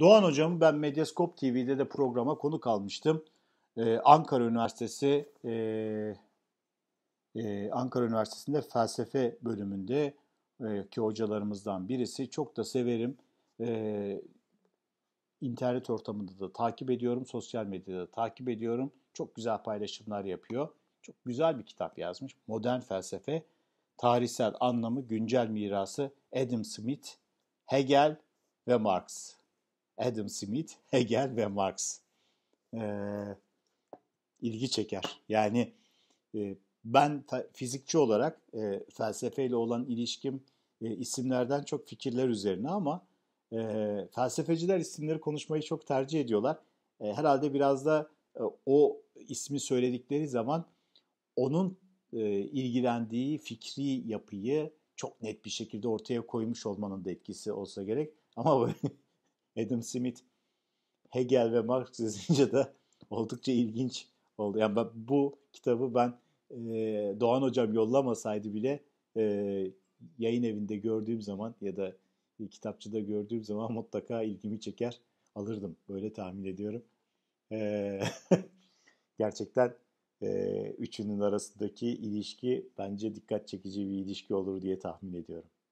Doğan hocamı ben Medyascope TV'de de programa konu kalmıştım. Ee, Ankara Üniversitesi e, e, Ankara Üniversitesi'nde felsefe bölümünde e, ki hocalarımızdan birisi. Çok da severim. E, internet ortamında da takip ediyorum. Sosyal medyada da takip ediyorum. Çok güzel paylaşımlar yapıyor. Çok güzel bir kitap yazmış. Modern felsefe, tarihsel anlamı, güncel mirası Adam Smith, Hegel ve Marx. Adam Smith, Hegel ve Marx. Ee, ilgi çeker. Yani e, ben ta, fizikçi olarak e, felsefeyle olan ilişkim e, isimlerden çok fikirler üzerine ama e, felsefeciler isimleri konuşmayı çok tercih ediyorlar. E, herhalde biraz da e, o ismi söyledikleri zaman onun e, ilgilendiği fikri yapıyı çok net bir şekilde ortaya koymuş olmanın da etkisi olsa gerek. Ama Adam Smith, Hegel ve Marx yazınca da oldukça ilginç oldu. Yani ben, bu kitabı ben e, Doğan Hocam yollamasaydı bile e, yayın evinde gördüğüm zaman ya da e, kitapçıda gördüğüm zaman mutlaka ilgimi çeker alırdım. Böyle tahmin ediyorum. E, gerçekten e, üçünün arasındaki ilişki bence dikkat çekici bir ilişki olur diye tahmin ediyorum.